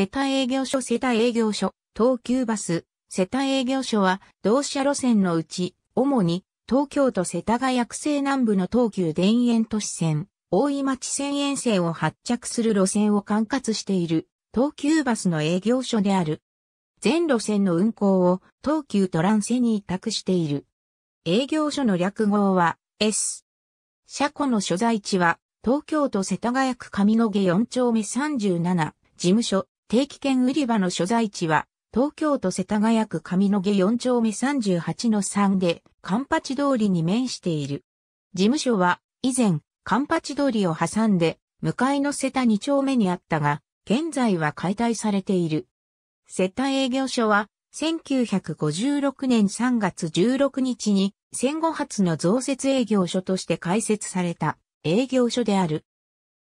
世帯営業所世帯営業所、東急バス、世帯営業所は、同社路線のうち、主に、東京都世田谷区西南部の東急田園都市線、大井町線沿線を発着する路線を管轄している、東急バスの営業所である。全路線の運行を東急トランセに委託している。営業所の略号は S。車庫の所在地は東京都世田谷区上野毛4丁目37事務所定期券売り場の所在地は、東京都世田谷区上野毛4丁目38の3で、カンパチ通りに面している。事務所は、以前、カンパチ通りを挟んで、向かいの世田2丁目にあったが、現在は解体されている。世田営業所は、1956年3月16日に、戦後初の増設営業所として開設された営業所である。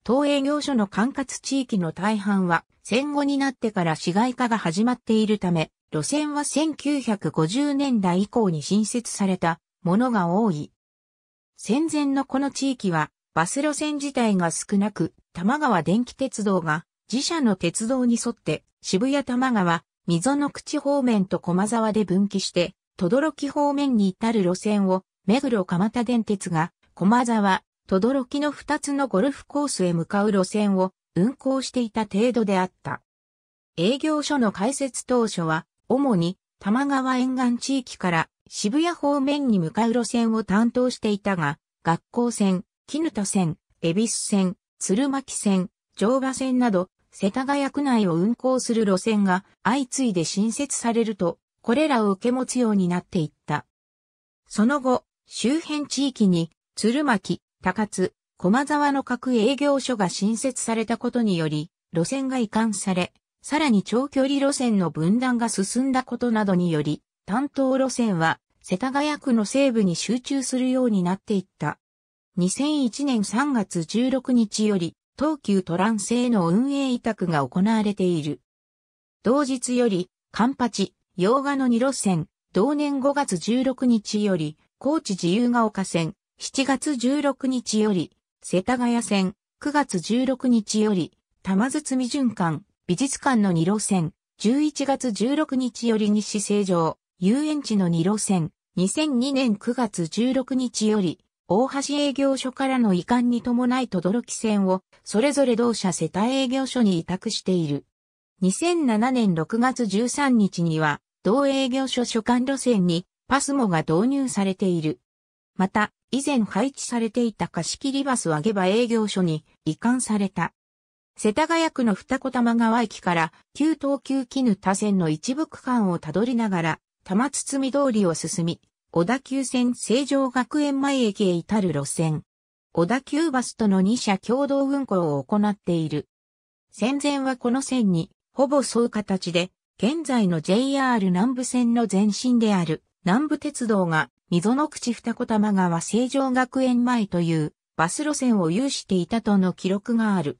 東営業所の管轄地域の大半は戦後になってから市街化が始まっているため、路線は1950年代以降に新設されたものが多い。戦前のこの地域はバス路線自体が少なく、玉川電気鉄道が自社の鉄道に沿って渋谷玉川、溝の口方面と駒沢で分岐して、轟方面に至る路線を目黒蒲田電鉄が駒沢、どろきの二つのゴルフコースへ向かう路線を運行していた程度であった。営業所の開設当初は、主に多摩川沿岸地域から渋谷方面に向かう路線を担当していたが、学校線、絹田線、恵比寿線、鶴巻線、乗馬線など、世田谷区内を運行する路線が相次いで新設されると、これらを受け持つようになっていった。その後、周辺地域に、鶴巻、高津、駒沢の各営業所が新設されたことにより、路線が移管され、さらに長距離路線の分断が進んだことなどにより、担当路線は世田谷区の西部に集中するようになっていった。2001年3月16日より、東急トランへの運営委託が行われている。同日より、カンパチ、洋画の2路線、同年5月16日より、高知自由が丘線、7月16日より、世田谷線、9月16日より、玉包循環、美術館の2路線、11月16日より西成城、遊園地の2路線、2002年9月16日より、大橋営業所からの移管に伴い轟線を、それぞれ同社世帯営業所に委託している。2007年6月13日には、同営業所所管路線に、パスモが導入されている。また、以前配置されていた貸切バスを上げば、営業所に移管された。世田谷区の二子玉川駅から旧東急絹田線の一部区間をたどりながら、玉堤通りを進み、小田急線成城学園前駅へ至る路線。小田急バスとの2社共同運行を行っている。戦前はこの線に、ほぼ沿う形で、現在の JR 南部線の前身である南部鉄道が溝の口二子玉川成城学園前というバス路線を有していたとの記録がある。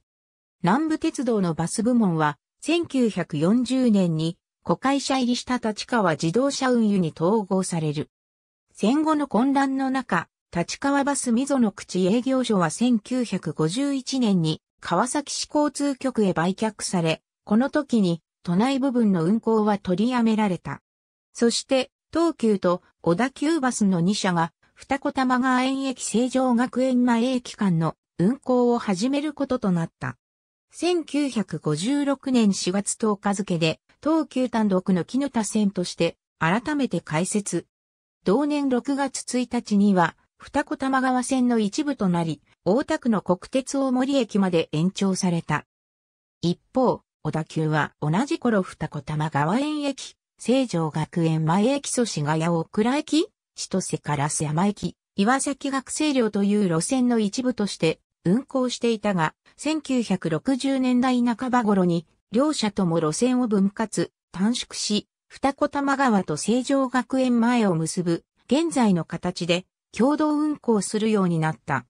南部鉄道のバス部門は1940年に子会社入りした立川自動車運輸に統合される。戦後の混乱の中、立川バス溝の口営業所は1951年に川崎市交通局へ売却され、この時に都内部分の運行は取りやめられた。そして東急と小田急バスの2社が、二子玉川園駅成城学園前駅間の運行を始めることとなった。1956年4月10日付で、東急単独の木の田線として、改めて開設。同年6月1日には、二子玉川線の一部となり、大田区の国鉄大森駅まで延長された。一方、小田急は同じ頃二子玉川園駅成城学園前駅祖師ヶ谷大倉駅、千歳烏山駅、岩崎学生寮という路線の一部として運行していたが、1960年代半ば頃に、両社とも路線を分割、短縮し、二子玉川と成城学園前を結ぶ、現在の形で共同運行するようになった。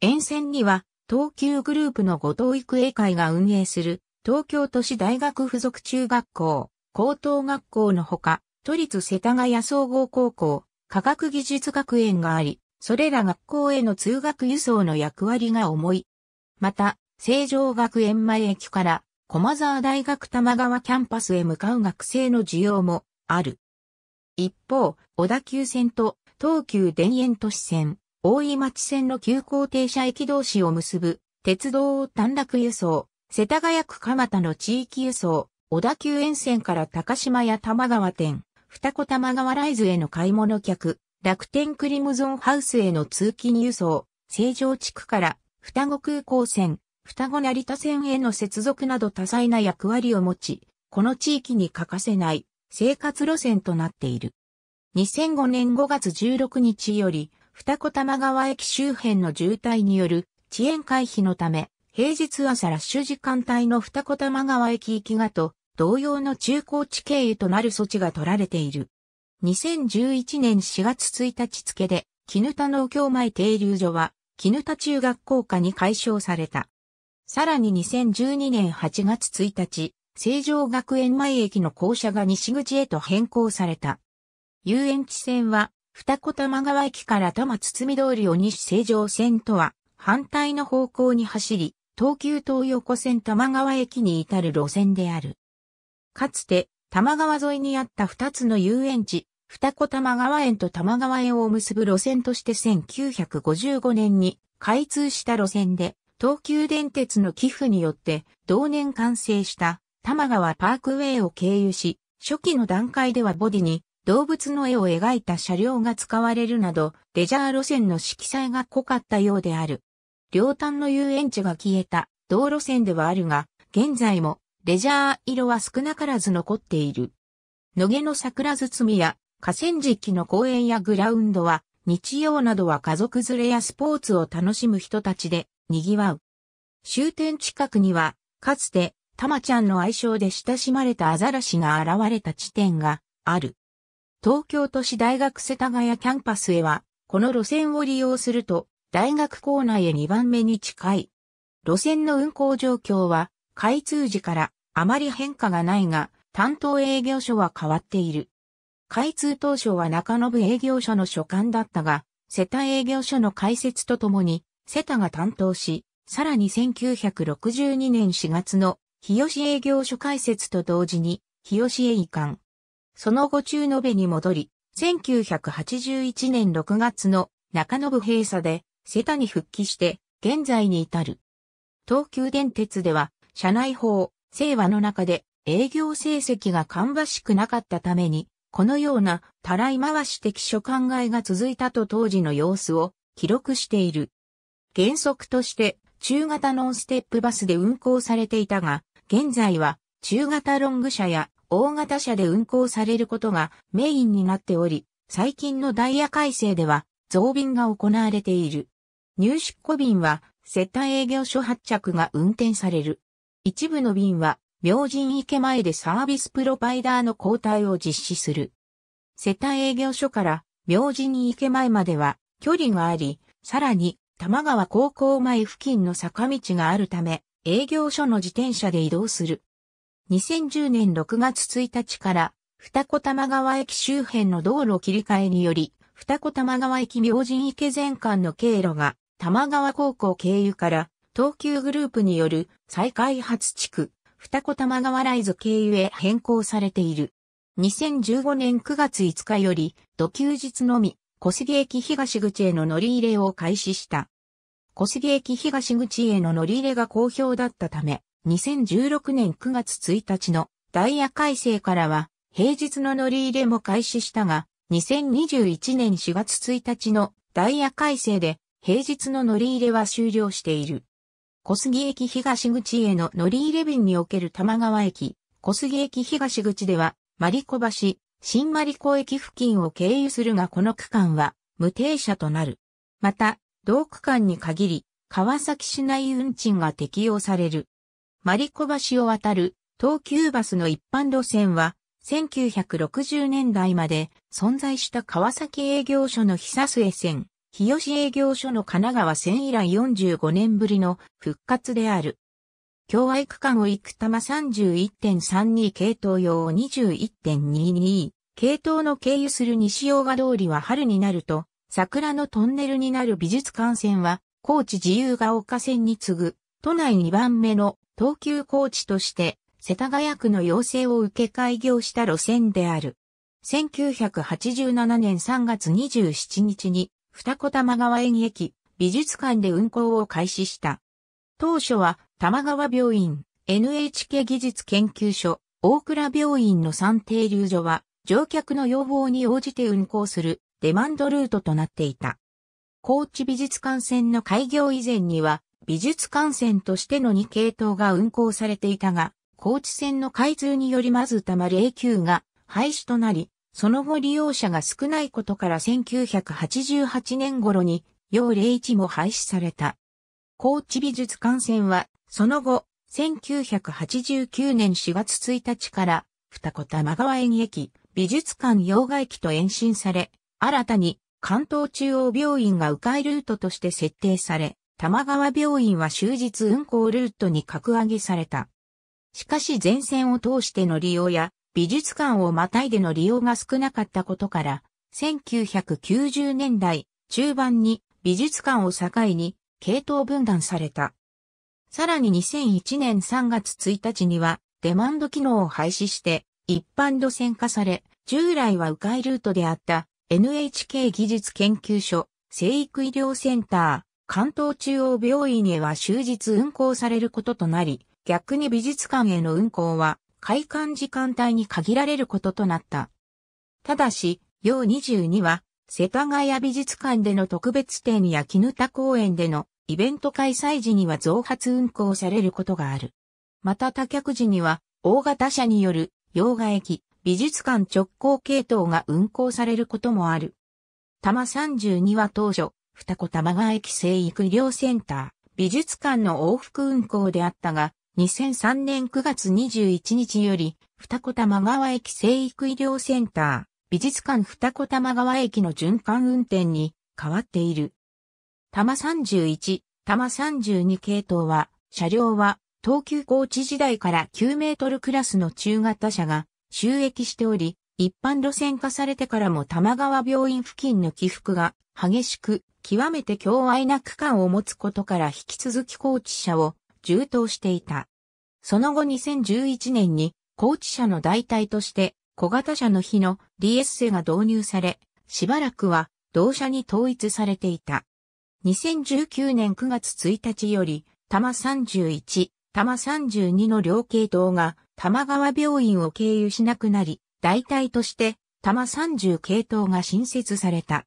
沿線には、東急グループの後藤育英会が運営する、東京都市大学附属中学校、高等学校のほか、都立世田谷総合高校、科学技術学園があり、それら学校への通学輸送の役割が重い。また、成城学園前駅から駒沢大学玉川キャンパスへ向かう学生の需要もある。一方、小田急線と東急田園都市線、大井町線の急行停車駅同士を結ぶ鉄道を短絡輸送、世田谷区蒲田の地域輸送、小田急沿線から高島屋玉川店、二子玉川ライズへの買い物客、楽天クリムゾンハウスへの通勤輸送、成城地区から双子空港線、双子成田線への接続など多彩な役割を持ち、この地域に欠かせない生活路線となっている。2005年5月16日より、二子玉川駅周辺の渋滞による遅延回避のため、平日朝ラッシュ時間帯の二子玉川駅行きがと同様の中高地経由となる措置が取られている。2011年4月1日付で、絹田農協前停留所は、絹田中学校下に解消された。さらに2012年8月1日、成城学園前駅の校舎が西口へと変更された。遊園地線は、二子玉川駅から多摩堤通りを西成城線とは、反対の方向に走り、東急東横線玉川駅に至る路線である。かつて、玉川沿いにあった二つの遊園地、二子玉川園と玉川園を結ぶ路線として1955年に開通した路線で、東急電鉄の寄付によって同年完成した玉川パークウェイを経由し、初期の段階ではボディに動物の絵を描いた車両が使われるなど、レジャー路線の色彩が濃かったようである。両端の遊園地が消えた道路線ではあるが、現在もレジャー色は少なからず残っている。野毛の桜包みや河川敷の公園やグラウンドは日曜などは家族連れやスポーツを楽しむ人たちで賑わう。終点近くにはかつてたまちゃんの愛称で親しまれたアザラシが現れた地点がある。東京都市大学世田谷キャンパスへはこの路線を利用すると大学構内へ2番目に近い。路線の運行状況は、開通時からあまり変化がないが、担当営業所は変わっている。開通当初は中延営業所の所管だったが、世田営業所の開設とともに、世田が担当し、さらに1962年4月の日吉営業所開設と同時に、日吉へ移管。その後中延に戻り、1981年6月の中延閉鎖で、瀬田に復帰して、現在に至る。東急電鉄では、社内法、清和の中で営業成績が芳しくなかったために、このようなたらい回し的所考えが続いたと当時の様子を記録している。原則として中型ノンステップバスで運行されていたが、現在は中型ロング車や大型車で運行されることがメインになっており、最近のダイヤ改正では増便が行われている。入出庫便は、接待営業所発着が運転される。一部の便は、明神池前でサービスプロバイダーの交代を実施する。世帯営業所から明神池前までは距離があり、さらに玉川高校前付近の坂道があるため、営業所の自転車で移動する。2010年6月1日から、二子玉川駅周辺の道路切り替えにより、二子玉川駅明神池前間の経路が玉川高校経由から東急グループによる再開発地区、二子玉川ライズ経由へ変更されている。2015年9月5日より、土休日のみ、小杉駅東口への乗り入れを開始した。小杉駅東口への乗り入れが好評だったため、2016年9月1日のダイヤ改正からは、平日の乗り入れも開始したが、2021年4月1日のダイヤ改正で平日の乗り入れは終了している。小杉駅東口への乗り入れ便における玉川駅、小杉駅東口では、マリコ橋、新マリコ駅付近を経由するがこの区間は無停車となる。また、同区間に限り、川崎市内運賃が適用される。マリコ橋を渡る東急バスの一般路線は、1960年代まで存在した川崎営業所の久末線、日吉営業所の神奈川線以来45年ぶりの復活である。京愛区間を行く玉31.32系統用21.22系統の経由する西洋賀通りは春になると桜のトンネルになる美術館線は高知自由が丘線に次ぐ都内2番目の東急高知として世田谷区の要請を受け開業した路線である。1987年3月27日に二子玉川園駅、美術館で運行を開始した。当初は、玉川病院、NHK 技術研究所、大倉病院の三停留所は、乗客の要望に応じて運行するデマンドルートとなっていた。高知美術館線の開業以前には、美術館線としての2系統が運行されていたが、高知線の開通によりまずたまる A 級が廃止となり、その後利用者が少ないことから1988年頃に、要例一も廃止された。高知美術館線は、その後、1989年4月1日から、二子玉川園駅、美術館洋画駅と延伸され、新たに関東中央病院が迂回ルートとして設定され、玉川病院は終日運行ルートに格上げされた。しかし全線を通しての利用や美術館をまたいでの利用が少なかったことから、1990年代中盤に美術館を境に系統分断された。さらに2001年3月1日にはデマンド機能を廃止して一般路線化され、従来は迂回ルートであった NHK 技術研究所、生育医療センター、関東中央病院へは終日運行されることとなり、逆に美術館への運行は開館時間帯に限られることとなった。ただし、要22は、世田谷美術館での特別展や絹田公園でのイベント開催時には増発運行されることがある。また他客時には、大型車による洋画駅、美術館直行系統が運行されることもある。多摩32は当初、二子玉川駅生育医療センター、美術館の往復運行であったが、2003年9月21日より、二子玉川駅生育医療センター、美術館二子玉川駅の循環運転に変わっている。玉31、玉32系統は、車両は、東急高知時代から9メートルクラスの中型車が収益しており、一般路線化されてからも玉川病院付近の起伏が激しく、極めて強愛な区間を持つことから引き続き高知車を充当していた。その後2011年に、高知社の代替として、小型車の日の DS セが導入され、しばらくは同社に統一されていた。2019年9月1日より、多摩31、多摩32の両系統が多摩川病院を経由しなくなり、代替として多摩30系統が新設された。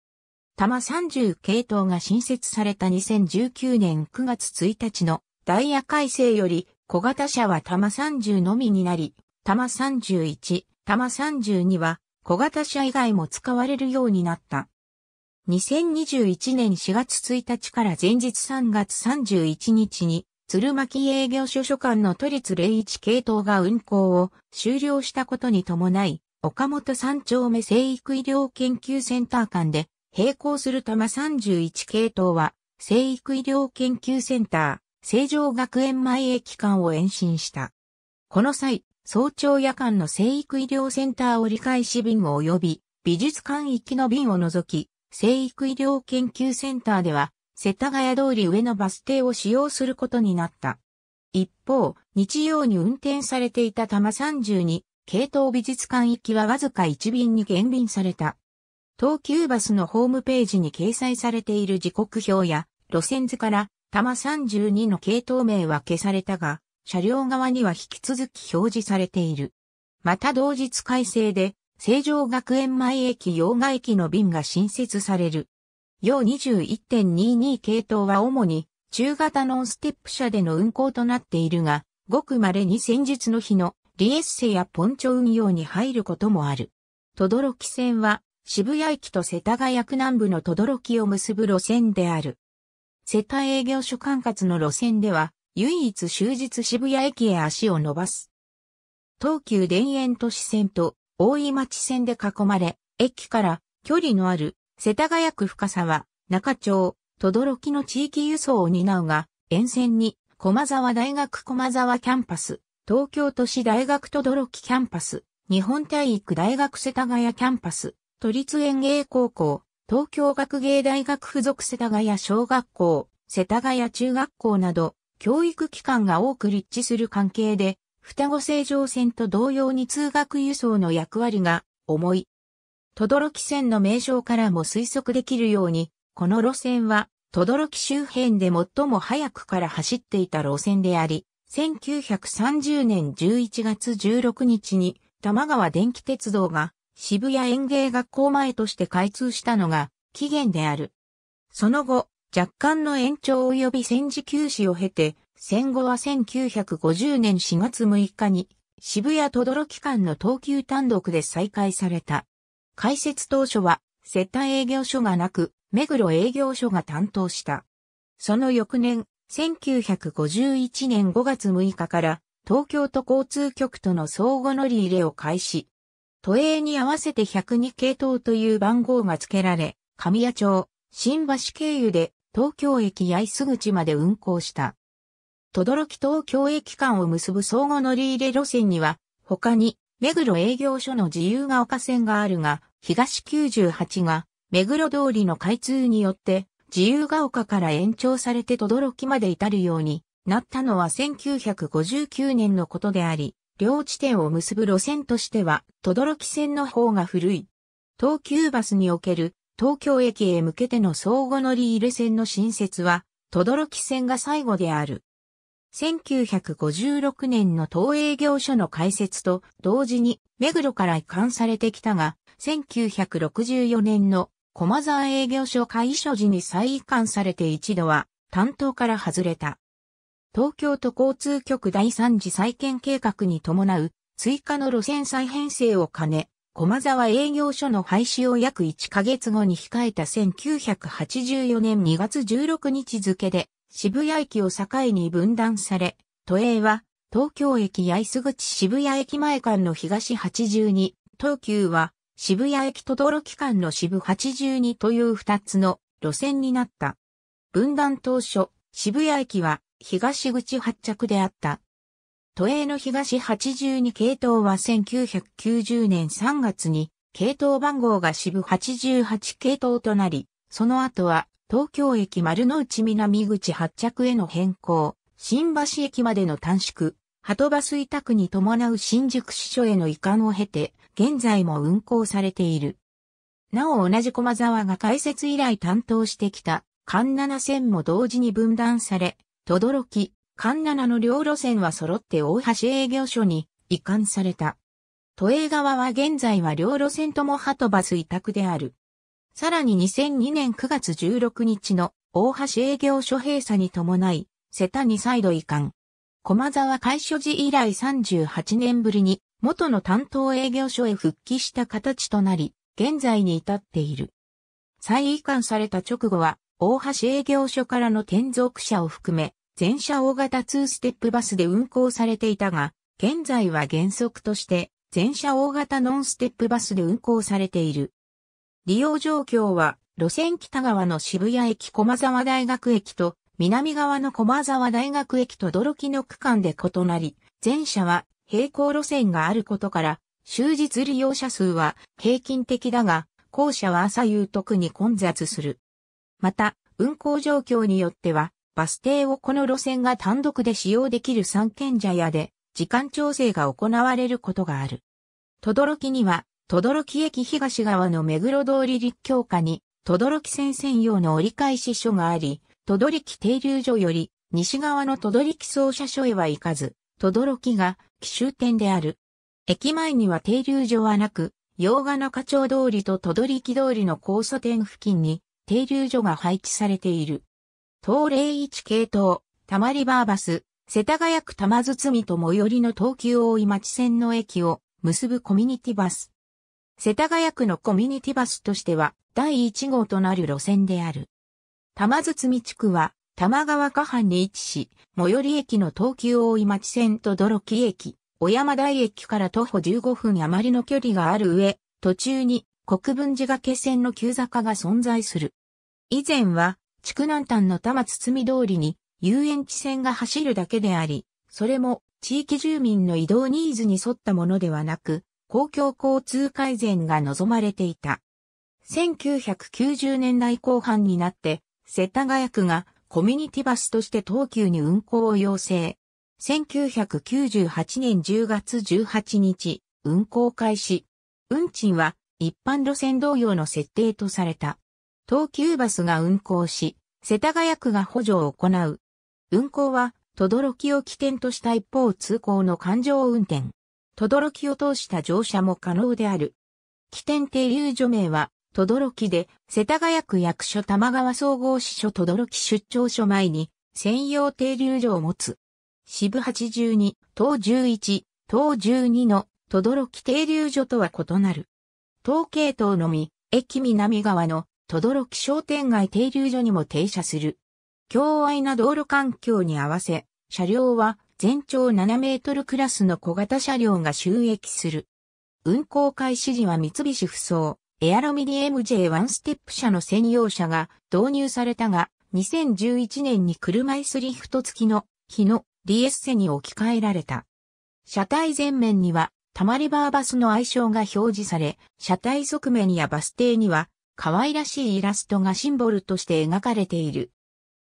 多摩30系統が新設された2019年9月1日のダイヤ改正より小型車は玉30のみになり、玉31、玉32は小型車以外も使われるようになった。2021年4月1日から前日3月31日に、鶴巻営業所所管の都立01系統が運行を終了したことに伴い、岡本三丁目生育医療研究センター間で並行する玉31系統は、生育医療研究センター。成城学園前駅間を延伸した。この際、早朝夜間の生育医療センター折り返し便を及び、美術館行きの便を除き、生育医療研究センターでは、世田谷通り上のバス停を使用することになった。一方、日曜に運転されていた玉32、系統美術館行きはわずか1便に減便された。東急バスのホームページに掲載されている時刻表や、路線図から玉32の系統名は消されたが、車両側には引き続き表示されている。また同日改正で、成城学園前駅洋賀駅の便が新設される。洋21.22系統は主に中型ノンステップ車での運行となっているが、ごく稀に先日の日のリエッセやポンチョ運用に入ることもある。とどろき線は渋谷駅と世田谷区南部のとどろきを結ぶ路線である。世田営業所管轄の路線では、唯一終日渋谷駅へ足を伸ばす。東急田園都市線と大井町線で囲まれ、駅から距離のある世田谷区深沢、中町、等々力の地域輸送を担うが、沿線に駒沢大学駒沢キャンパス、東京都市大学等々力キャンパス、日本体育大学世田谷キャンパス、都立園芸高校、東京学芸大学附属世田谷小学校、世田谷中学校など、教育機関が多く立地する関係で、双子成城線と同様に通学輸送の役割が重い。轟線の名称からも推測できるように、この路線は、轟周辺で最も早くから走っていた路線であり、1930年11月16日に、玉川電気鉄道が渋谷園芸学校前として開通したのが起源である。その後、若干の延長及び戦時休止を経て、戦後は1950年4月6日に渋谷とどろ機間の東急単独で再開された。開設当初は、接待営業所がなく、目黒営業所が担当した。その翌年、1951年5月6日から、東京都交通局との相互乗り入れを開始、都営に合わせて102系統という番号が付けられ、神谷町、新橋経由で東京駅八重洲口まで運行した。どろき東京駅間を結ぶ相互乗り入れ路線には、他に、目黒営業所の自由が丘線があるが、東98が、目黒通りの開通によって、自由が丘から延長されてどろきまで至るようになったのは1959年のことであり、両地点を結ぶ路線としては、轟線の方が古い。東急バスにおける東京駅へ向けての相互乗り入れ線の新設は、轟線が最後である。1956年の東営業所の開設と同時に目黒から移管されてきたが、1964年の駒沢営業所開所時に再移管されて一度は担当から外れた。東京都交通局第3次再建計画に伴う追加の路線再編成を兼ね、駒沢営業所の廃止を約1ヶ月後に控えた1984年2月16日付で渋谷駅を境に分断され、都営は東京駅八重洲口渋谷駅前間の東82、東急は渋谷駅と道路機関の渋82という2つの路線になった。分断当初、渋谷駅は東口発着であった。都営の東82系統は1990年3月に系統番号が渋88系統となり、その後は東京駅丸の内南口発着への変更、新橋駅までの短縮、鳩バス委託に伴う新宿支所への移管を経て、現在も運行されている。なお同じ駒沢が開設以来担当してきた、関7線も同時に分断され、等々力、環七の両路線は揃って大橋営業所に移管された。都営側は現在は両路線ともハトバス委託である。さらに2002年9月16日の大橋営業所閉鎖に伴い、瀬田に再度移管。駒沢開所時以来38年ぶりに元の担当営業所へ復帰した形となり、現在に至っている。再移管された直後は、大橋営業所からの転属者を含め、全車大型2ステップバスで運行されていたが、現在は原則として全車大型ノンステップバスで運行されている。利用状況は、路線北側の渋谷駅駒沢大学駅と南側の駒沢大学駅と驚きの区間で異なり、全車は平行路線があることから、終日利用者数は平均的だが、校舎は朝夕特に混雑する。また、運行状況によっては、バス停をこの路線が単独で使用できる三軒茶屋で、時間調整が行われることがある。きには、き駅東側の目黒通り立教下に、き線専用の折り返し所があり、き停留所より、西側のき操車所へは行かず、きが奇襲点である。駅前には停留所はなく、洋画の課長通りとき通りの交差点付近に停留所が配置されている。東霊一系統、たまりバーバス、世田谷区玉包と最寄りの東急大井町線の駅を結ぶコミュニティバス。世田谷区のコミュニティバスとしては第1号となる路線である。玉包地区は玉川下半に位置し、最寄り駅の東急大井町線と泥木駅、小山台駅から徒歩15分余りの距離がある上、途中に国分寺掛線の急坂が存在する。以前は築南端の多摩堤通りに遊園地線が走るだけであり、それも地域住民の移動ニーズに沿ったものではなく、公共交通改善が望まれていた。1990年代後半になって、世田谷区がコミュニティバスとして東急に運行を要請。1998年10月18日、運行開始。運賃は一般路線同様の設定とされた。東急バスが運行し、世田谷区が補助を行う。運行は、轟を起点とした一方通行の環状運転。轟を通した乗車も可能である。起点停留所名は、轟で、世田谷区役所玉川総合支所轟出張所前に、専用停留所を持つ。支部82、東11、東12の轟停留所とは異なる。東系統のみ、駅南側のどろき商店街停留所にも停車する。強愛な道路環境に合わせ、車両は全長7メートルクラスの小型車両が収益する。運行開始時は三菱不走、エアロミィ m j ワンステップ車の専用車が導入されたが、2011年に車椅子リフト付きの日の d エッセに置き換えられた。車体前面には、たまりバーバスの愛称が表示され、車体側面やバス停には、可愛らしいイラストがシンボルとして描かれている。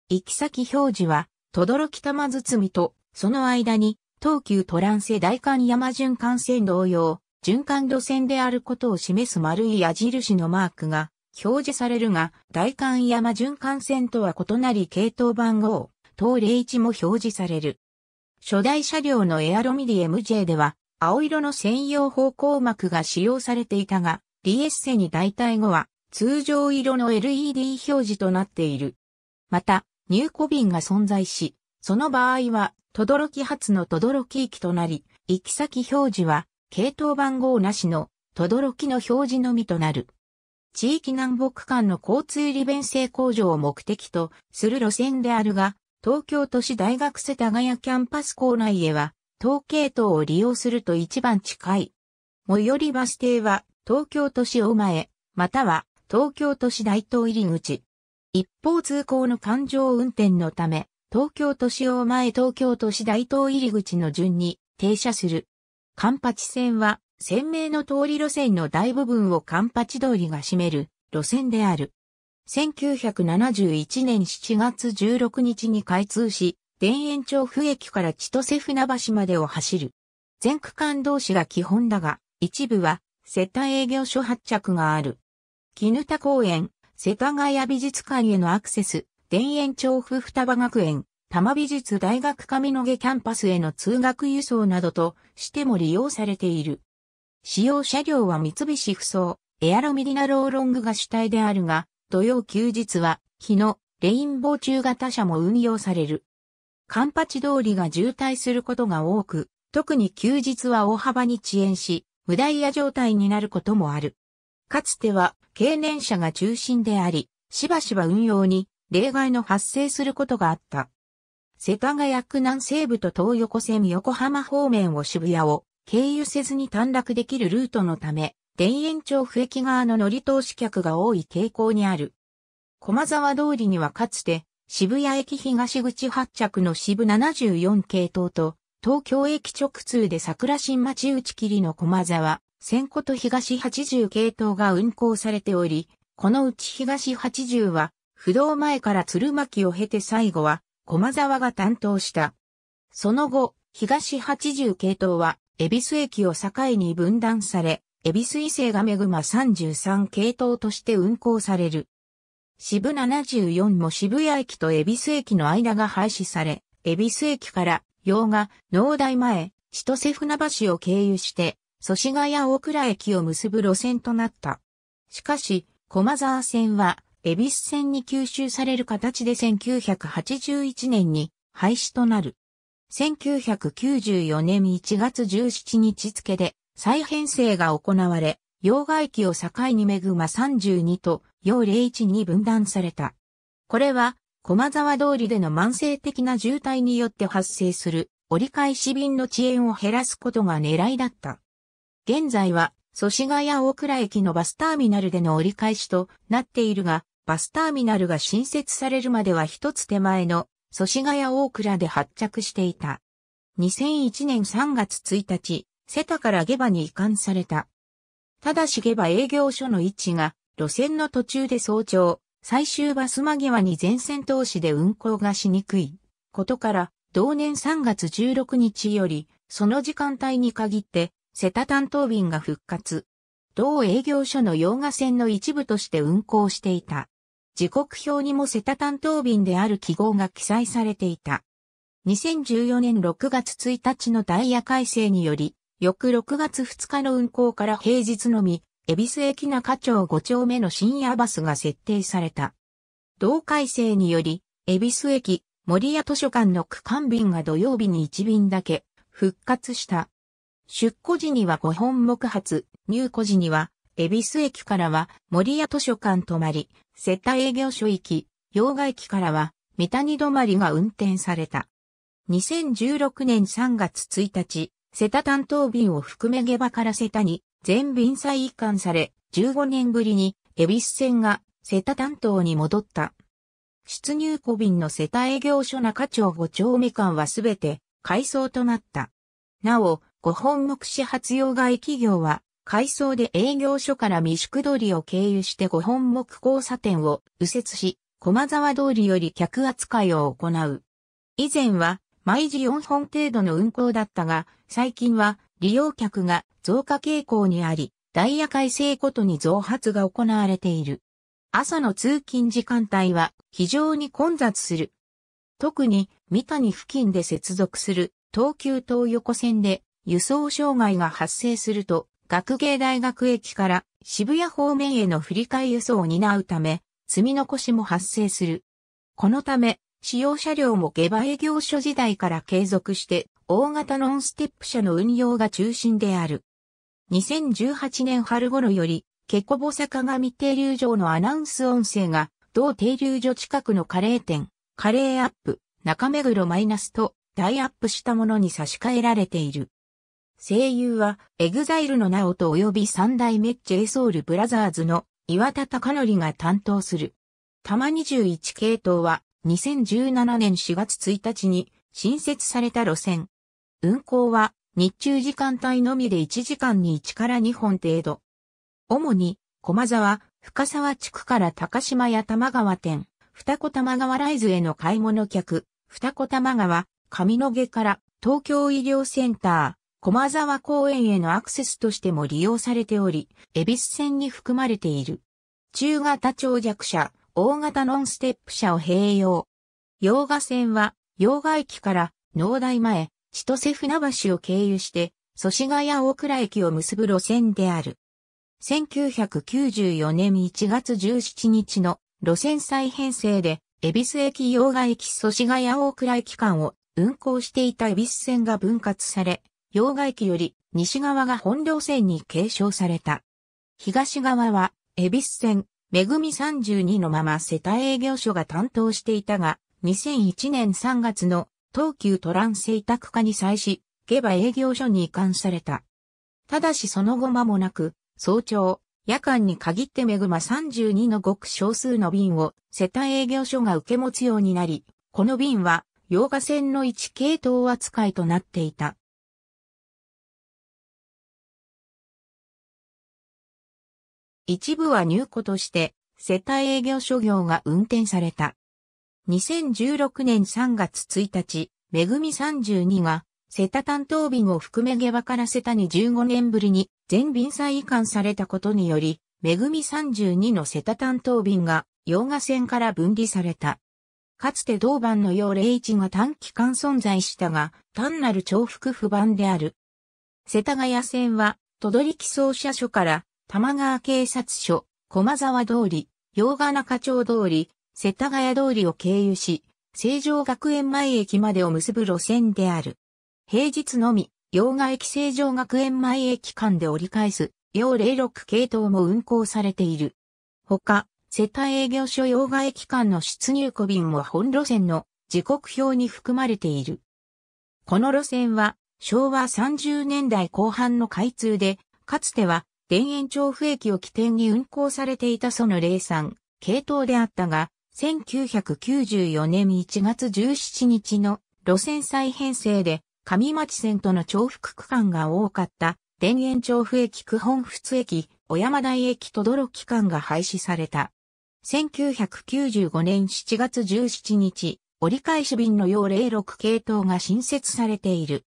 行き先表示は、轟玉包みと、その間に、東急トランセ大間山循環線同様、循環路線であることを示す丸い矢印のマークが表示されるが、大間山循環線とは異なり系統番号、東零一も表示される。初代車両のエアロミディ MJ では、青色の専用方向膜が使用されていたが、リエッセに代替後は、通常色の LED 表示となっている。また、入庫便が存在し、その場合は、轟発の轟行きとなり、行き先表示は、系統番号なしの、轟の表示のみとなる。地域南北間の交通利便性向上を目的とする路線であるが、東京都市大学世田谷キャンパス構内へは、東系統を利用すると一番近い。最寄りバス停は、東京都市大前、または東京都市大東入口。一方通行の環状運転のため、東京都市大前東京都市大東入口の順に停車する。環八線は、鮮明の通り路線の大部分を環八通りが占める路線である。1971年7月16日に開通し、田園調布駅から千歳船橋までを走る。全区間同士が基本だが、一部は、接待営業所発着がある。絹田公園、世田谷美術館へのアクセス、田園調布双葉学園、多摩美術大学上野毛キャンパスへの通学輸送などとしても利用されている。使用車両は三菱ふそう、エアロミリナローロングが主体であるが、土曜休日は、日のレインボー中型車も運用される。カンパチ通りが渋滞することが多く、特に休日は大幅に遅延し、無ダイヤ状態になることもある。かつては経年者が中心であり、しばしば運用に例外の発生することがあった。世田谷区南西部と東横線横浜方面を渋谷を経由せずに短絡できるルートのため、田園調布駅側の乗り通し客が多い傾向にある。駒沢通りにはかつて渋谷駅東口発着の渋74系統と東京駅直通で桜新町打ち切りの駒沢千古と東80系統が運行されており、このうち東80は、不動前から鶴巻を経て最後は、駒沢が担当した。その後、東80系統は、恵比寿駅を境に分断され、恵比寿伊勢が熊ぐ33系統として運行される。渋74も渋谷駅と恵比寿駅の間が廃止され、恵比寿駅から、洋画農大前、千歳船橋を経由して、祖師ヶ谷大倉駅を結ぶ路線となった。しかし、駒沢線は、恵比寿線に吸収される形で1981年に廃止となる。1994年1月17日付で再編成が行われ、洋外駅を境に恵まマ32と洋01に分断された。これは、駒沢通りでの慢性的な渋滞によって発生する折り返し便の遅延を減らすことが狙いだった。現在は、祖師ヶ谷大倉駅のバスターミナルでの折り返しとなっているが、バスターミナルが新設されるまでは一つ手前の祖師ヶ谷大倉で発着していた。2001年3月1日、瀬田から下馬に移管された。ただし下馬営業所の位置が、路線の途中で早朝、最終バス間際に全線投資で運行がしにくいことから、同年3月16日より、その時間帯に限って瀬田担当便が復活。同営業所の洋画線の一部として運行していた。時刻表にも瀬田担当便である記号が記載されていた。2014年6月1日のダイヤ改正により、翌6月2日の運行から平日のみ、恵比寿駅中町5丁目の深夜バスが設定された。同改正により、恵比寿駅、森屋図書館の区間便が土曜日に1便だけ復活した。出庫時には5本目発、入庫時には、恵比寿駅からは森屋図書館止まり、世田営業所行き、洋賀駅からは三谷止まりが運転された。2016年3月1日、瀬田担当便を含め下馬から瀬田に全便再移管され、15年ぶりに恵比寿線が瀬田担当に戻った。出入庫便の瀬田営業所中町5丁目間はすべて改装となった。なお、五本木市発用外企業は、改装で営業所から未宿通りを経由して五本木交差点を右折し、駒沢通りより客扱いを行う。以前は、毎時4本程度の運行だったが、最近は利用客が増加傾向にあり、ダイヤ改正ごとに増発が行われている。朝の通勤時間帯は非常に混雑する。特に三谷付近で接続する東急東横線で輸送障害が発生すると、学芸大学駅から渋谷方面への振り替え輸送を担うため、積み残しも発生する。このため、使用車両も下馬営業所時代から継続して、大型ノンステップ車の運用が中心である。2018年春頃より、ケコボ坂上停留場のアナウンス音声が、同停留所近くのカレー店、カレーアップ、中目黒マイナスと、大アップしたものに差し替えられている。声優は、エグザイルのナオと及び三代目 j s o u ソ b ルブラザーズの岩田貴則が担当する。玉21系統は、2017年4月1日に新設された路線。運行は、日中時間帯のみで1時間に1から2本程度。主に、駒沢、深沢地区から高島や玉川店、二子玉川ライズへの買い物客、二子玉川、上野毛から東京医療センター、駒沢公園へのアクセスとしても利用されており、恵比寿線に含まれている。中型長尺車、大型ノンステップ車を併用。洋賀線は、洋賀駅から農大前、千歳船橋を経由して、祖師ヶ谷大倉駅を結ぶ路線である。1994年1月17日の路線再編成で、恵比寿駅洋賀駅祖師ヶ谷大倉駅間を運行していた恵比寿線が分割され、洋賀駅より西側が本領線に継承された。東側は、恵比寿線、めぐみ32のまま世帯営業所が担当していたが、2001年3月の東急トランス委託化に際し、下馬営業所に移管された。ただしその後間もなく、早朝、夜間に限ってめぐま32のごく少数の便を世帯営業所が受け持つようになり、この便は、洋画線の1系統扱いとなっていた。一部は入庫として、世帯営業所業が運転された。2016年3月1日、めぐみ32が、セタ担当便を含め下馬からセタに15年ぶりに全便再移管されたことにより、めぐみ32のセタ担当便が洋賀線から分離された。かつて同番のよう01が短期間存在したが、単なる重複不番である。世田谷線は、都取木総社所から玉川警察署、駒沢通り、洋賀中町通り、世田谷通りを経由し、成城学園前駅までを結ぶ路線である。平日のみ、洋賀駅成城学園前駅間で折り返す、洋06系統も運行されている。ほか、世田営業所洋賀駅間の出入庫便も本路線の時刻表に含まれている。この路線は、昭和30年代後半の開通で、かつては田園調布駅を起点に運行されていたその零散、系統であったが、1994年1月17日の路線再編成で、上町線との重複区間が多かった、田園調布駅久本仏駅、小山台駅どろ区間が廃止された。1995年7月17日、折り返し便の用06系統が新設されている。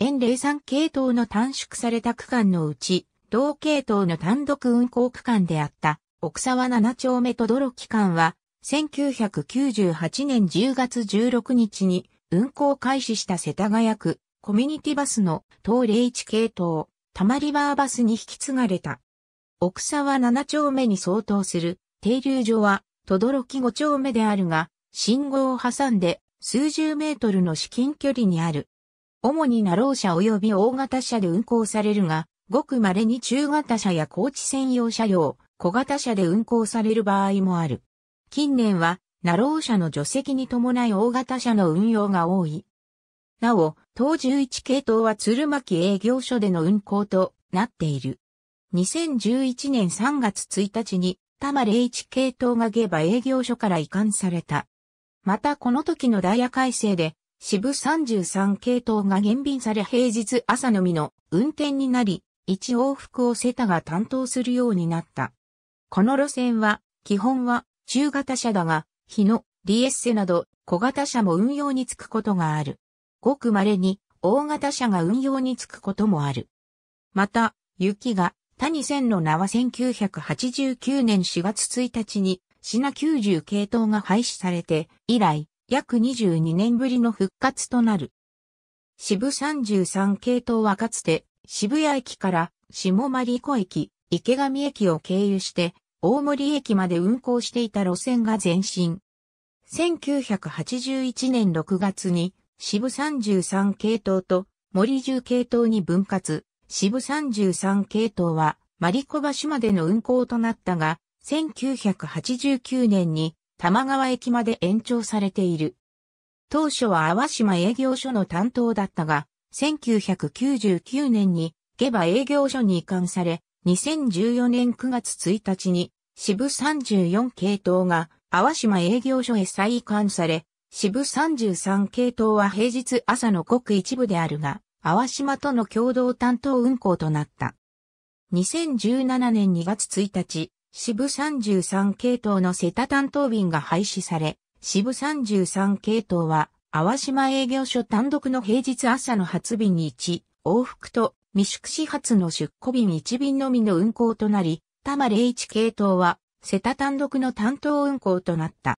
沿03系統の短縮された区間のうち、同系統の単独運行区間であった奥沢7丁目とろ。期間は1998年10月16日に運行開始した世田谷区コミュニティバスの東霊1系統たまりバーバスに引き継がれた。奥沢7丁目に相当する停留所はとどろき5丁目であるが信号を挟んで数十メートルの至近距離にある。主にナロー車及び大型車で運行されるが、ごく稀に中型車や高知専用車両、小型車で運行される場合もある。近年は、ナロー車の除籍に伴い大型車の運用が多い。なお、当11系統は鶴巻営業所での運行となっている。2011年3月1日に、多摩01系統が下馬営業所から移管された。またこの時のダイヤ改正で、支部33系統が減便され平日朝のみの運転になり、1往復をセタが担当するようになった。この路線は、基本は中型車だが、日野、リエッセなど小型車も運用につくことがある。ごく稀に大型車が運用につくこともある。また、雪が谷線の名は1989年4月1日に品90系統が廃止されて以来約22年ぶりの復活となる。渋33系統はかつて渋谷駅から下マリコ駅、池上駅を経由して大森駅まで運行していた路線が前進。1981年6月に渋33系統と森10系統に分割、渋33系統はマリコ橋までの運行となったが、1989年に玉川駅まで延長されている。当初は淡島営業所の担当だったが、1999年に下馬営業所に移管され、2014年9月1日に支部34系統が淡島営業所へ再移管され、支部33系統は平日朝のごく一部であるが、淡島との共同担当運行となった。2017年2月1日、支部33系統のセタ担当便が廃止され、支部33系統は淡島営業所単独の平日朝の発便1、往復と未宿始発の出庫便1便のみの運行となり、多摩零1系統は、瀬田単独の担当運行となった。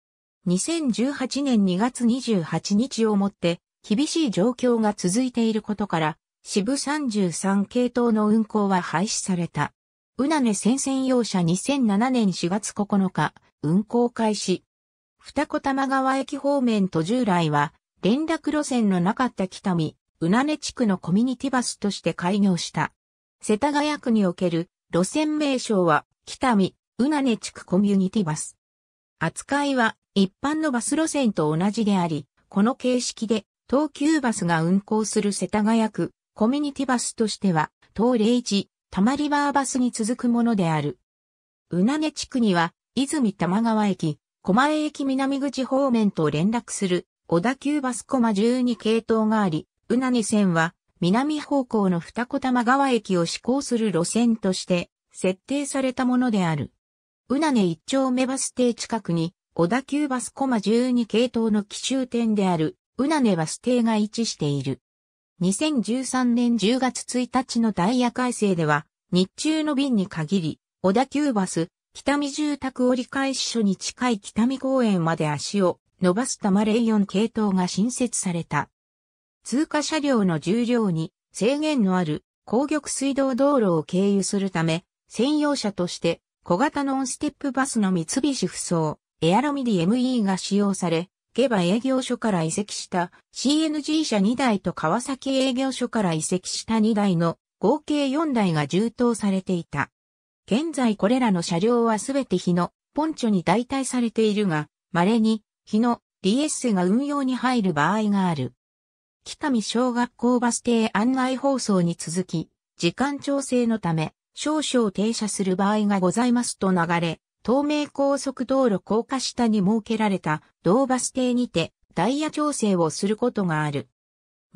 2018年2月28日をもって、厳しい状況が続いていることから、支部33系統の運行は廃止された。うなね戦線用車2007年4月9日、運行開始。二子玉川駅方面と従来は、連絡路線のなかった北見、うなね地区のコミュニティバスとして開業した。世田谷区における路線名称は、北見、うなね地区コミュニティバス。扱いは一般のバス路線と同じであり、この形式で東急バスが運行する世田谷区コミュニティバスとしては、東霊寺、たまリバーバスに続くものである。うなね地区には、泉玉川駅、狛江駅南口方面と連絡する小田急バスコマ12系統があり、うなに線は南方向の二子玉川駅を施行する路線として設定されたものである。うなね一丁目バス停近くに小田急バスコマ12系統の奇襲点であるうなねバス停が位置している。2013年10月1日のダイヤ改正では日中の便に限り小田急バス北見住宅折り返し所に近い北見公園まで足を伸ばす玉レイン系統が新設された。通過車両の重量に制限のある高玉水道道路を経由するため、専用車として小型ノンステップバスの三菱ふそう、エアロミディ ME が使用され、下馬営業所から移籍した CNG 車2台と川崎営業所から移籍した2台の合計4台が充当されていた。現在これらの車両はすべて日のポンチョに代替されているが、稀に日のリエッセが運用に入る場合がある。北見小学校バス停案内放送に続き、時間調整のため、少々停車する場合がございますと流れ、東名高速道路高架下に設けられた同バス停にてダイヤ調整をすることがある。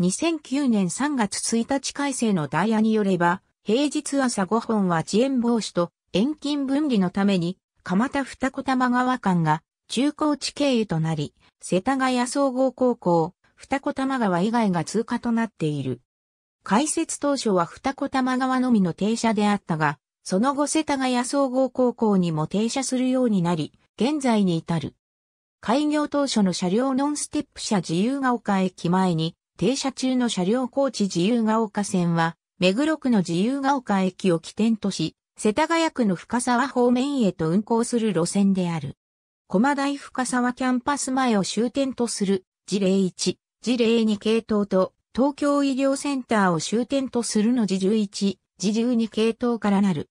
2009年3月1日改正のダイヤによれば、平日朝5本は遅延防止と遠近分離のために、蒲田二子玉川間が中高地経由となり、世田谷総合高校、二子玉川以外が通過となっている。開設当初は二子玉川のみの停車であったが、その後世田谷総合高校にも停車するようになり、現在に至る。開業当初の車両ノンステップ車自由が丘駅前に、停車中の車両高知自由が丘線は、目黒区の自由が丘駅を起点とし、世田谷区の深沢方面へと運行する路線である。駒大深沢キャンパス前を終点とする事例1、事例2系統と東京医療センターを終点とするの時11、時12系統からなる。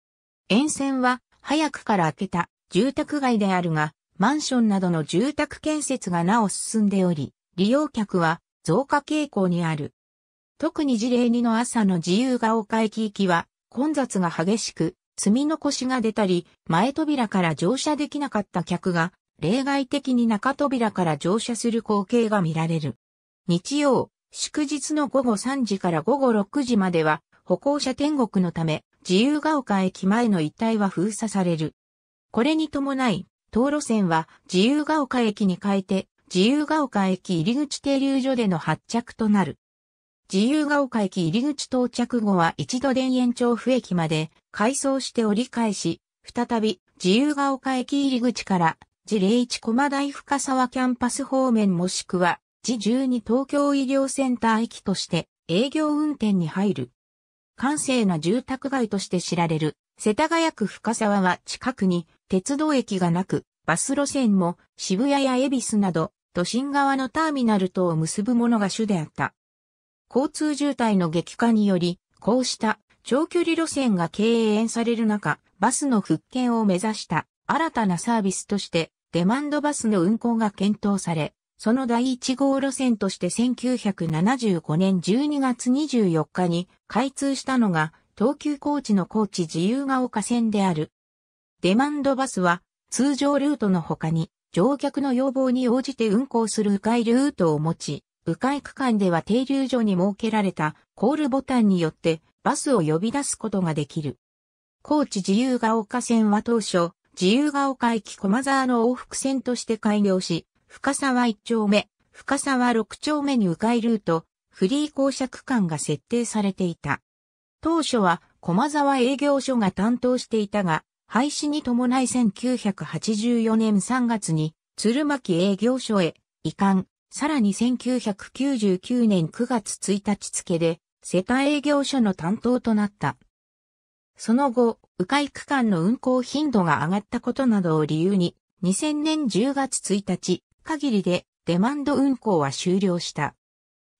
沿線は早くから明けた住宅街であるが、マンションなどの住宅建設がなお進んでおり、利用客は増加傾向にある。特に事例2の朝の自由が丘駅行きは混雑が激しく、積み残しが出たり、前扉から乗車できなかった客が、例外的に中扉から乗車する光景が見られる。日曜、祝日の午後3時から午後6時までは、歩行者天国のため、自由が丘駅前の一帯は封鎖される。これに伴い、道路線は自由が丘駅に変えて、自由が丘駅入口停留所での発着となる。自由が丘駅入り口到着後は一度田園調布駅まで改装して折り返し、再び自由が丘駅入り口から自0 1駒台深沢キャンパス方面もしくは自12東京医療センター駅として営業運転に入る。閑静な住宅街として知られる世田谷区深沢は近くに鉄道駅がなく、バス路線も渋谷や恵比寿など都心側のターミナルとを結ぶものが主であった。交通渋滞の激化により、こうした長距離路線が経営される中、バスの復権を目指した新たなサービスとして、デマンドバスの運行が検討され、その第1号路線として1975年12月24日に開通したのが、東急高知の高知自由が丘線である。デマンドバスは、通常ルートの他に、乗客の要望に応じて運行する迂回ルートを持ち、迂回区間では停留所に設けられたコールボタンによってバスを呼び出すことができる。高知自由が丘線は当初、自由が丘駅駒沢の往復線として開業し、深沢1丁目、深沢6丁目に迂回ルート、フリー降車区間が設定されていた。当初は駒沢営業所が担当していたが、廃止に伴い1984年3月に鶴巻営業所へ移管、さらに1999年9月1日付で、世田営業所の担当となった。その後、迂回区間の運行頻度が上がったことなどを理由に、2000年10月1日限りでデマンド運行は終了した。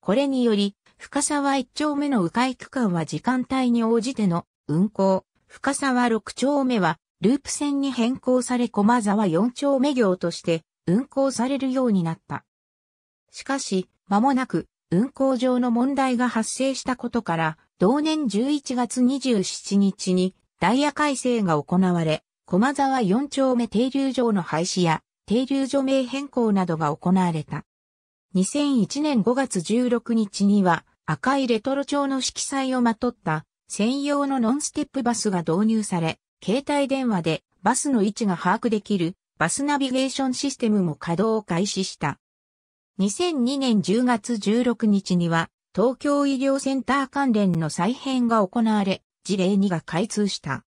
これにより、深沢1丁目の迂回区間は時間帯に応じての運行、深沢6丁目はループ線に変更され駒沢4丁目行として運行されるようになった。しかし、間もなく、運行上の問題が発生したことから、同年11月27日に、ダイヤ改正が行われ、駒沢4丁目停留場の廃止や、停留所名変更などが行われた。2001年5月16日には、赤いレトロ調の色彩をまとった、専用のノンステップバスが導入され、携帯電話でバスの位置が把握できるバスナビゲーションシステムも稼働を開始した。2002年10月16日には、東京医療センター関連の再編が行われ、事例2が開通した。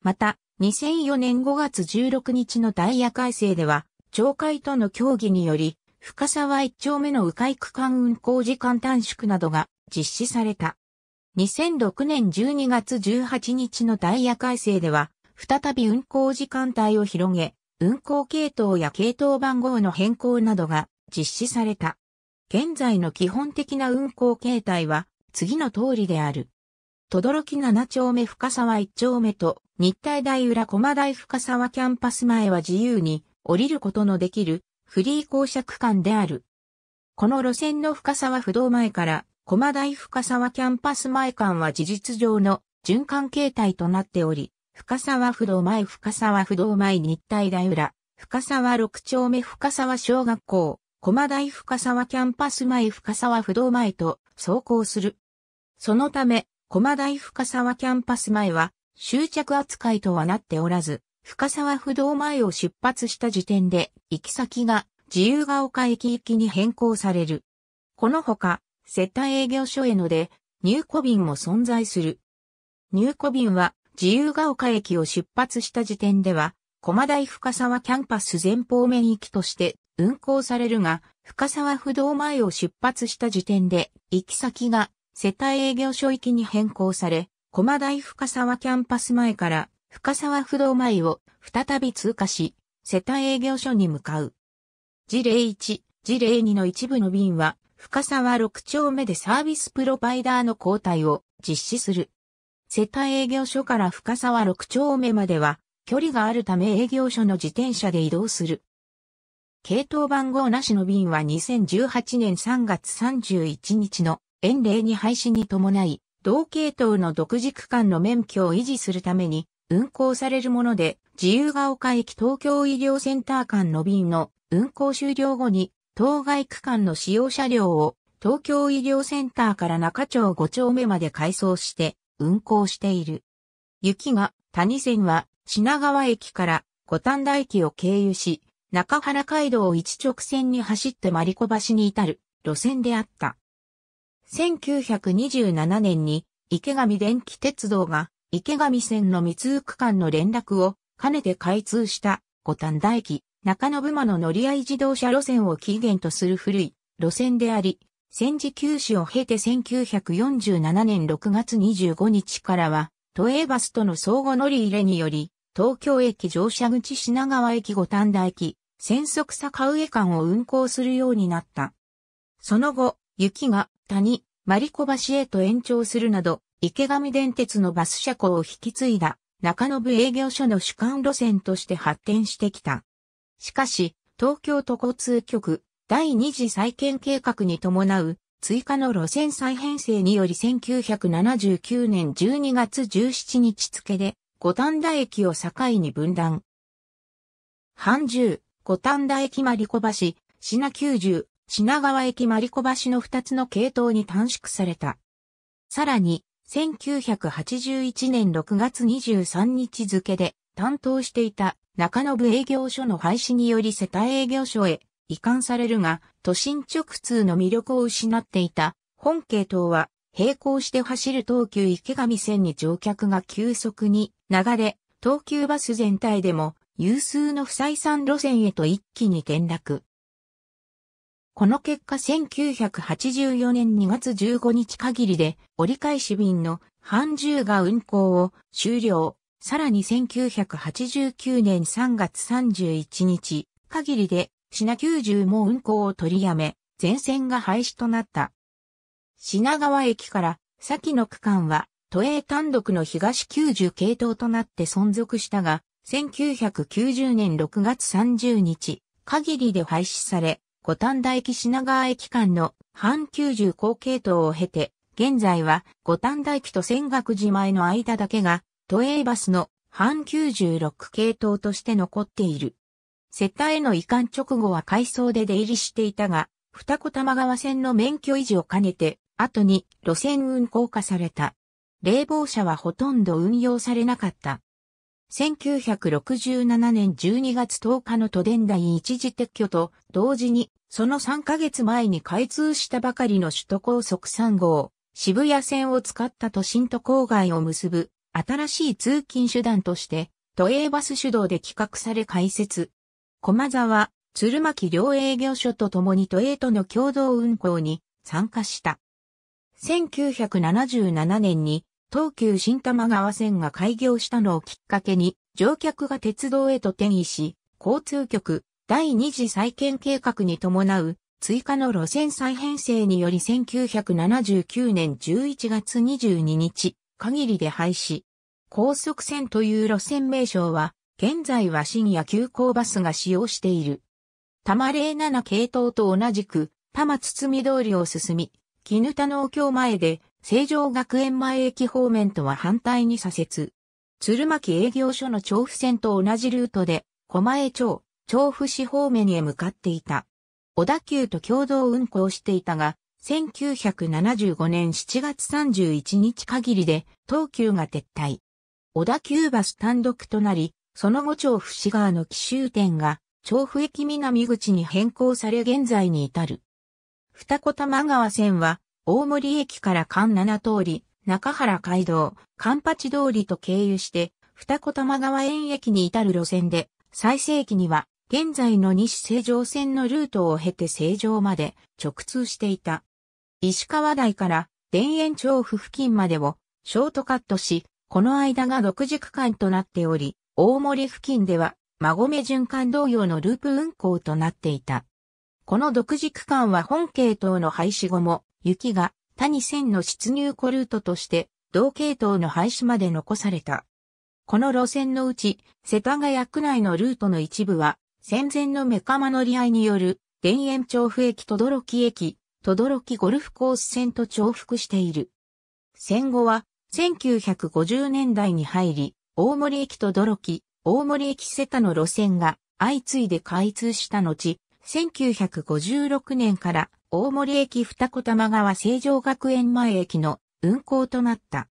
また、2004年5月16日のダイヤ改正では、町会との協議により、深沢1丁目の迂回区間運行時間短縮などが実施された。2006年12月18日のダイヤ改正では、再び運行時間帯を広げ、運行系統や系統番号の変更などが実施された。現在の基本的な運行形態は次の通りである。どろき7丁目深沢1丁目と日体大浦駒大深沢キャンパス前は自由に降りることのできるフリー公社区間である。この路線の深沢不動前から駒大深沢キャンパス前間は事実上の循環形態となっており、深沢不動前深沢不動前日体大浦、深沢6丁目深沢小学校、駒台深沢キャンパス前深沢不動前と走行する。そのため、駒台深沢キャンパス前は終着扱いとはなっておらず、深沢不動前を出発した時点で行き先が自由が丘駅行きに変更される。このほか、接待営業所へので、入庫便も存在する。入庫便は自由が丘駅を出発した時点では、駒台深沢キャンパス前方面行きとして運行されるが、深沢不動前を出発した時点で、行き先が世帯営業所行きに変更され、駒台深沢キャンパス前から深沢不動前を再び通過し、世帯営業所に向かう。事例1、事例2の一部の便は、深沢6丁目でサービスプロバイダーの交代を実施する。世帯営業所から深沢6丁目までは、距離があるため営業所の自転車で移動する。系統番号なしの便は2018年3月31日の遠例に廃止に伴い、同系統の独自区間の免許を維持するために運行されるもので、自由が丘駅東京医療センター間の便の運行終了後に、当該区間の使用車両を東京医療センターから中町5丁目まで改装して運行している。雪が谷線は品川駅から五反田駅を経由し、中原街道を一直線に走ってマリコ橋に至る路線であった。1927年に池上電気鉄道が池上線の三通区間の連絡を兼ねて開通した五反田駅中野間の乗り合い自動車路線を起源とする古い路線であり、戦時休止を経て1947年6月25日からは都営バスとの相互乗り入れにより東京駅乗車口品川駅五反田駅戦足坂上間を運行するようになった。その後、雪が谷、マリコ橋へと延長するなど、池上電鉄のバス車庫を引き継いだ中延営業所の主幹路線として発展してきた。しかし、東京都交通局第二次再建計画に伴う追加の路線再編成により1979年12月17日付で五反田駅を境に分断。半十、五反田駅マリコ橋、品90、品川駅マリコ橋の二つの系統に短縮された。さらに、1981年6月23日付で担当していた中延営業所の廃止により世帯営業所へ移管されるが、都心直通の魅力を失っていた本系統は並行して走る東急池上線に乗客が急速に流れ、東急バス全体でも有数の不採算路線へと一気に転落。この結果1984年2月15日限りで折り返し便の半十が運行を終了。さらに1989年3月31日限りで品90も運行を取りやめ、全線が廃止となった。品川駅から先の区間は都営単独の東90系統となって存続したが、1990年6月30日、限りで廃止され、五反田駅品川駅間の半90高系統を経て、現在は五反田駅と仙岳寺前の間だけが、都営バスの半96系統として残っている。セッタへの移管直後は改装で出入りしていたが、二子玉川線の免許維持を兼ねて、後に路線運行化された。冷房車はほとんど運用されなかった。1967年12月10日の都電台一時撤去と同時にその3ヶ月前に開通したばかりの首都高速3号、渋谷線を使った都心と郊外を結ぶ新しい通勤手段として都営バス主導で企画され開設。駒沢、鶴巻両営業所と共に都営との共同運行に参加した。1977年に東急新玉川線が開業したのをきっかけに、乗客が鉄道へと転移し、交通局第二次再建計画に伴う追加の路線再編成により1979年11月22日限りで廃止。高速線という路線名称は、現在は深夜急行バスが使用している。玉07系統と同じく、玉堤通りを進み、絹田農協前で成城学園前駅方面とは反対に左折。鶴巻営業所の調布線と同じルートで、狛江町、調布市方面へ向かっていた。小田急と共同運行していたが、1975年7月31日限りで、東急が撤退。小田急バス単独となり、その後調布市側の奇襲店が、調布駅南口に変更され現在に至る。二子玉川線は、大森駅から関7通り、中原街道、関八通りと経由して、二子玉川園駅に至る路線で、最盛期には、現在の西成城線のルートを経て成城まで直通していた。石川台から田園調布付近までをショートカットし、この間が独自区間となっており、大森付近では、馬込循環同様のループ運行となっていた。この独自区間は本系統の廃止後も、雪が谷線の出入庫ルートとして同系統の廃止まで残された。この路線のうち、世田谷区内のルートの一部は、戦前のメカマ乗り合いによる、田園調布駅とどき駅、とどろきゴルフコース線と重複している。戦後は、1950年代に入り、大森駅とどろき、大森駅セタの路線が相次いで開通した後、1956年から大森駅二子玉川成城学園前駅の運行となった。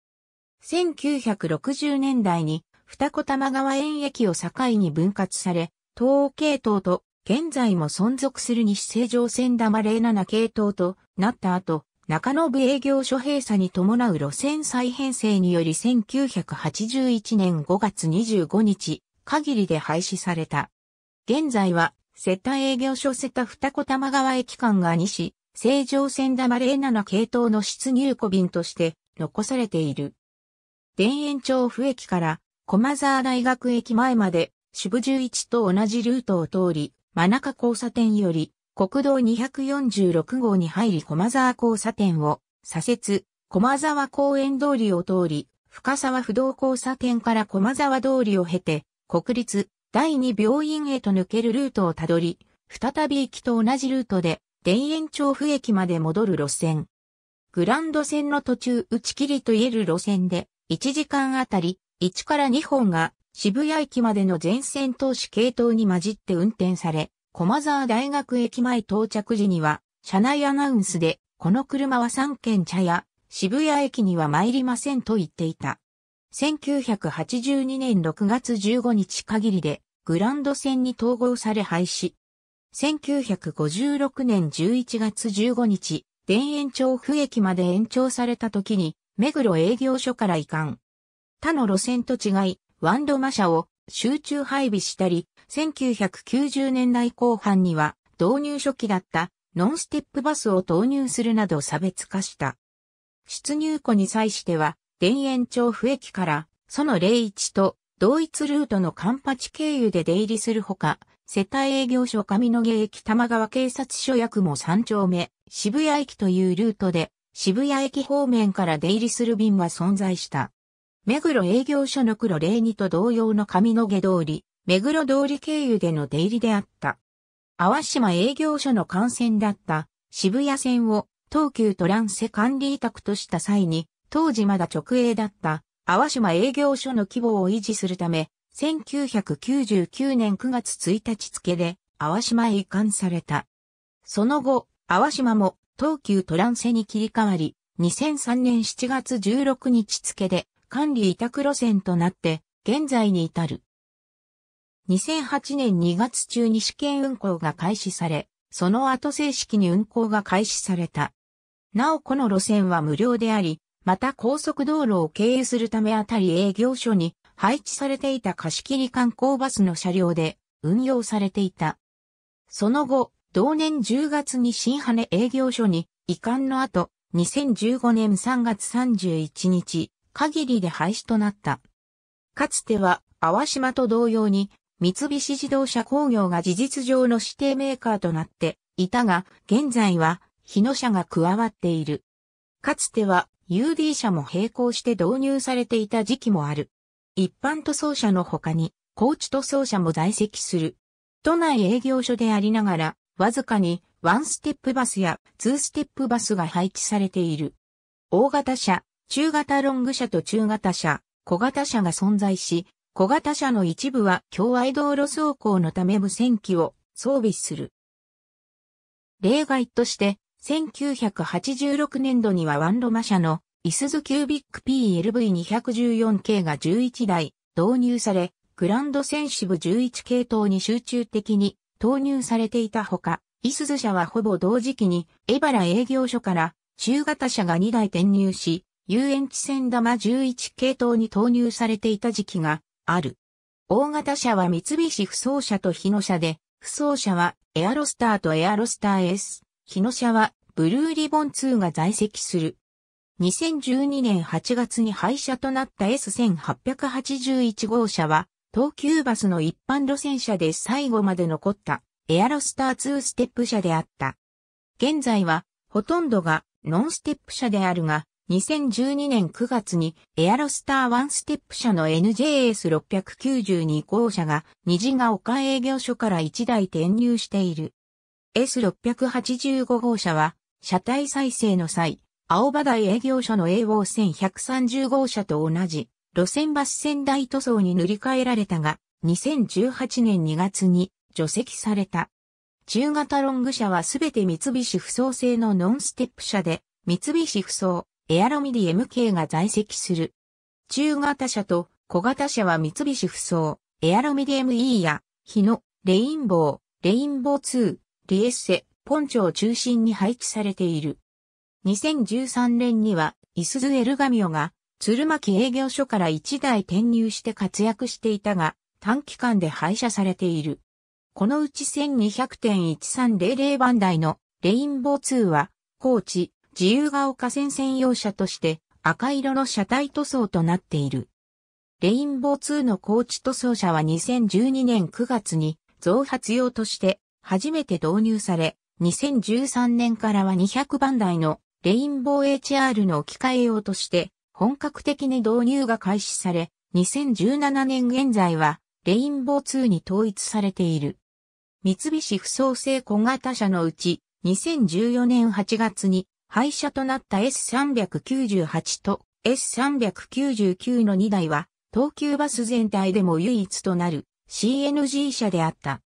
1960年代に二子玉川園駅を境に分割され、東欧系統と現在も存続する西成城線玉07系統となった後、中延営業所閉鎖に伴う路線再編成により1981年5月25日限りで廃止された。現在は瀬田営業所瀬田二子玉川駅間が西、成城線玉07系統の出入庫便として残されている。田園調布駅から駒沢大学駅前まで渋十一と同じルートを通り、真中交差点より国道246号に入り駒沢交差点を左折、駒沢公園通りを通り、深沢不動交差点から駒沢通りを経て、国立第二病院へと抜けるルートをたどり、再び行きと同じルートで、田園調布駅まで戻る路線。グランド線の途中打ち切りといえる路線で、1時間あたり1から2本が渋谷駅までの全線投資系統に混じって運転され、駒沢大学駅前到着時には、車内アナウンスで、この車は3軒茶屋、渋谷駅には参りませんと言っていた。1982年6月15日限りでグランド線に統合され廃止。1956年11月15日、田園調布駅まで延長された時に、目黒営業所から移管。他の路線と違い、ワンドマ車を集中配備したり、1990年代後半には導入初期だったノンステップバスを導入するなど差別化した。出入庫に際しては、田園調布駅から、その霊一と同一ルートのカンパチ経由で出入りするほか、世帯営業所上野毛駅玉川警察署役も3丁目、渋谷駅というルートで、渋谷駅方面から出入りする便は存在した。目黒営業所の黒霊二と同様の上野毛通り、目黒通り経由での出入りであった。淡島営業所の幹線だった渋谷線を東急トランセ管理委託とした際に、当時まだ直営だった、淡島営業所の規模を維持するため、1999年9月1日付で、淡島へ移管された。その後、淡島も、東急トランセに切り替わり、2003年7月16日付で、管理委託路線となって、現在に至る。2008年2月中に試験運行が開始され、その後正式に運行が開始された。なおこの路線は無料であり、また高速道路を経由するためあたり営業所に配置されていた貸切観光バスの車両で運用されていた。その後、同年10月に新羽営業所に移管の後、2015年3月31日限りで廃止となった。かつては、淡島と同様に、三菱自動車工業が事実上の指定メーカーとなっていたが、現在は、日野社が加わっている。かつては、UD 車も並行して導入されていた時期もある。一般塗装車の他に、高知塗装車も在籍する。都内営業所でありながら、わずかにワンステップバスやツーステップバスが配置されている。大型車、中型ロング車と中型車、小型車が存在し、小型車の一部は境愛道路走行のため無線機を装備する。例外として、1986年度にはワンロマ社のイスズキュービック PLV214 系が11台導入され、グランドセンシブ11系統に集中的に投入されていたほか、イスズ社はほぼ同時期にエバラ営業所から中型車が2台転入し、遊園地線玉11系統に投入されていた時期がある。大型車は三菱不走車と日野車で、不走車はエアロスターとエアロスター S。野社はブルーリボン2が在籍する。2012年8月に廃車となった S1881 号車は、東急バスの一般路線車で最後まで残ったエアロスター2ステップ車であった。現在は、ほとんどがノンステップ車であるが、2012年9月にエアロスター1ステップ車の NJS692 号車が虹が丘営業所から1台転入している。S685 号車は、車体再生の際、青葉台営業所の A 号1130号車と同じ、路線バス仙台塗装に塗り替えられたが、2018年2月に除籍された。中型ロング車はすべて三菱不走製のノンステップ車で、三菱不走、エアロミディ MK が在籍する。中型車と小型車は三菱不走、エアロミディ ME や、日野、レインボー、レインボー2、リエッセ、ポンチョを中心に配置されている。2013年には、イスズエルガミオが、鶴巻営業所から1台転入して活躍していたが、短期間で廃車されている。このうち1200.1300番台のレインボー2は、高知、自由が丘線専用車として赤色の車体塗装となっている。レインボー2の高知塗装車は2012年9月に増発用として初めて導入され、2013年からは200番台のレインボー HR の置き換え用として本格的に導入が開始され、2017年現在はレインボー2に統一されている。三菱不創生小型車のうち2014年8月に廃車となった S398 と S399 の2台は東急バス全体でも唯一となる CNG 車であった。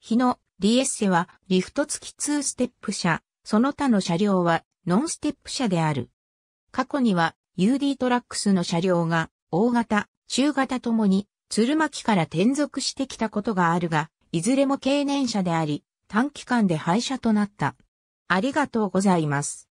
日野リエッセはリフト付き2ステップ車、その他の車両はノンステップ車である。過去には UD トラックスの車両が大型、中型ともに鶴巻から転属してきたことがあるが、いずれも経年車であり、短期間で廃車となった。ありがとうございます。